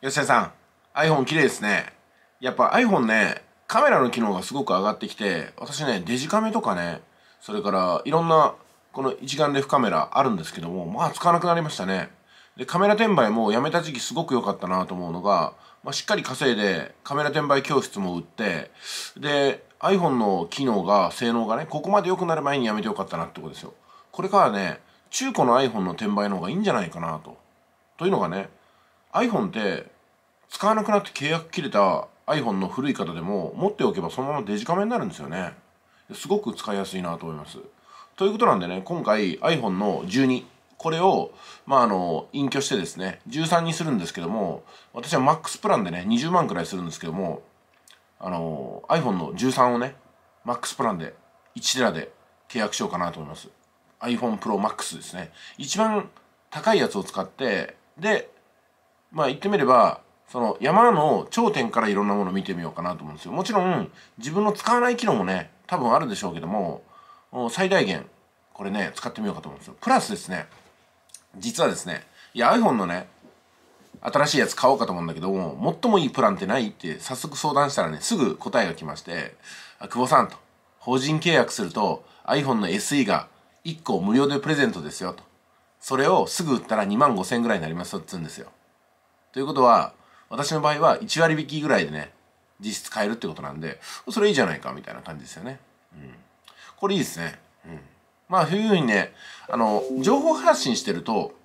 吉田さん iPhone 綺麗ですねやっぱ iPhone ねカメラの機能がすごく上がってきて私ねデジカメとかねそれからいろんなこの一眼レフカメラあるんですけどもまあ使わなくなりましたねでカメラ転売もやめた時期すごく良かったなと思うのが、まあ、しっかり稼いでカメラ転売教室も売ってで iPhone の機能が性能がねここまで良くなる前にやめて良かったなってことですよこれからね中古の iPhone の転売の方がいいんじゃないかなとというのがね iPhone って使わなくなって契約切れた iPhone の古い方でも持っておけばそのままデジカメになるんですよねすごく使いやすいなと思いますということなんでね今回 iPhone の12これを、まあ、あの、隠居してですね、13にするんですけども、私は MAX プランでね、20万くらいするんですけども、あの、iPhone の13をね、MAX プランで1テラで契約しようかなと思います。iPhone Pro Max ですね。一番高いやつを使って、で、まあ言ってみればその山の頂点からいろんなものを見てみようかなと思うんですよもちろん自分の使わない機能もね多分あるでしょうけども最大限これね使ってみようかと思うんですよプラスですね実はですねいや iPhone のね新しいやつ買おうかと思うんだけども最もいいプランってないって早速相談したらねすぐ答えが来まして「久保さん」と「法人契約すると iPhone の SE が1個無料でプレゼントですよ」と「それをすぐ売ったら2万5千円ぐらいになりますよ」っつうんですよ。ということは、私の場合は1割引きぐらいでね、実質買えるってことなんで、それいいじゃないかみたいな感じですよね。うん。これいいですね。うん。まあ、冬にね、あの、情報発信してると、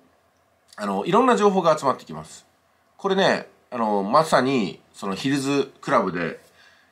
あの、いろんな情報が集まってきます。これね、あの、まさに、そのヒルズクラブで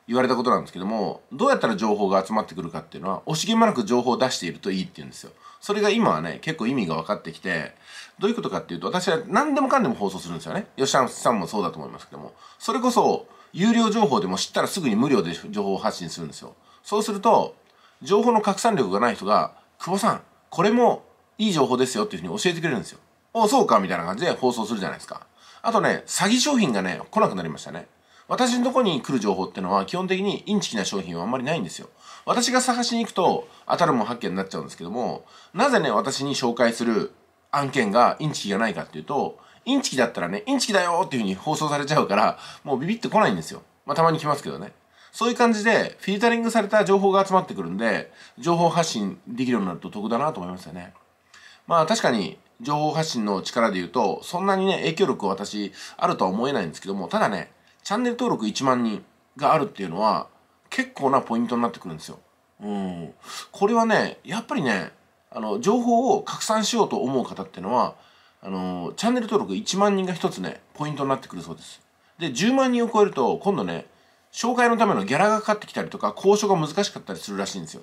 言われたことなんですけどもどうやったら情報が集まってくるかっていうのは惜しげもなく情報を出しているといいっていうんですよそれが今はね結構意味が分かってきてどういうことかっていうと私は何でもかんでも放送するんですよね吉田さんもそうだと思いますけどもそれこそ有料情報でも知ったらすぐに無料で情報を発信するんですよそうすると情報の拡散力がない人が久保さんこれもいい情報ですよっていうふうに教えてくれるんですよおそうかみたいな感じで放送するじゃないですかあとね詐欺商品がね来なくなりましたね私のとこに来る情報ってのは基本的にインチキな商品はあんまりないんですよ。私が探しに行くと当たるも発見になっちゃうんですけども、なぜね、私に紹介する案件がインチキがないかっていうと、インチキだったらね、インチキだよっていう風に放送されちゃうから、もうビビってこないんですよ。まあたまに来ますけどね。そういう感じで、フィルタリングされた情報が集まってくるんで、情報発信できるようになると得だなと思いますよね。まあ確かに、情報発信の力で言うと、そんなにね、影響力を私、あるとは思えないんですけども、ただね、チャンネル登録1万人があるっていうのは結構なポイントになってくるんですよ。うん。これはね、やっぱりね、あの、情報を拡散しようと思う方っていうのは、あの、チャンネル登録1万人が一つね、ポイントになってくるそうです。で、10万人を超えると、今度ね、紹介のためのギャラがかかってきたりとか、交渉が難しかったりするらしいんですよ。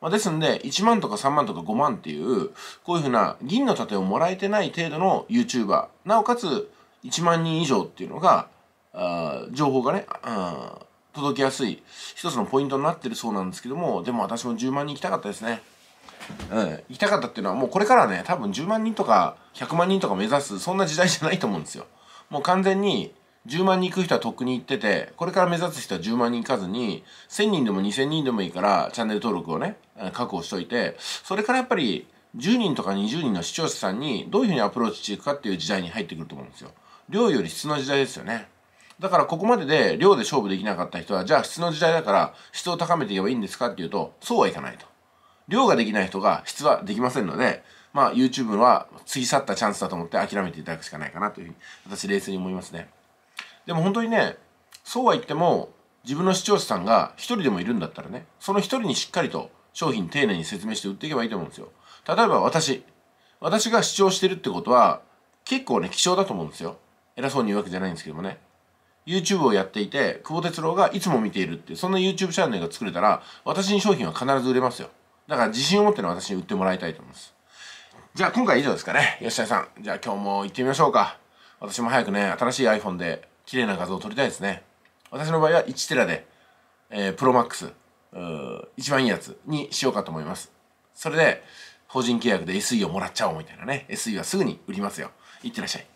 まあ、ですんで、1万とか3万とか5万っていう、こういうふうな銀の盾をもらえてない程度の YouTuber、なおかつ1万人以上っていうのが、あ情報がね、うん届きやすい一つのポイントになってるそうなんですけどもでも私も10万人行きたかったですねうん、行きたかったっていうのはもうこれからね多分10万人とか100万人とか目指すそんな時代じゃないと思うんですよもう完全に10万人行く人はとっくに行っててこれから目指す人は10万人行かずに1000人でも2000人でもいいからチャンネル登録をね確保しといてそれからやっぱり10人とか20人の視聴者さんにどういうふうにアプローチしていくかっていう時代に入ってくると思うんですよ量より質の時代ですよねだからここまでで量で勝負できなかった人は、じゃあ質の時代だから質を高めていけばいいんですかっていうと、そうはいかないと。量ができない人が質はできませんので、まあ YouTube は過ぎ去ったチャンスだと思って諦めていただくしかないかなというふうに、私冷静に思いますね。でも本当にね、そうは言っても、自分の視聴者さんが一人でもいるんだったらね、その一人にしっかりと商品丁寧に説明して売っていけばいいと思うんですよ。例えば私。私が主張してるってことは、結構ね、希少だと思うんですよ。偉そうに言うわけじゃないんですけどもね。YouTube をやっていて、久保哲郎がいつも見ているって、そんな YouTube チャンネルが作れたら、私に商品は必ず売れますよ。だから自信を持っての私に売ってもらいたいと思います。じゃあ今回以上ですかね。吉田さん。じゃあ今日も行ってみましょうか。私も早くね、新しい iPhone で綺麗な画像を撮りたいですね。私の場合は1テラで、えー、ProMax、一番いいやつにしようかと思います。それで、法人契約で SE をもらっちゃおうみたいなね。SE はすぐに売りますよ。いってらっしゃい。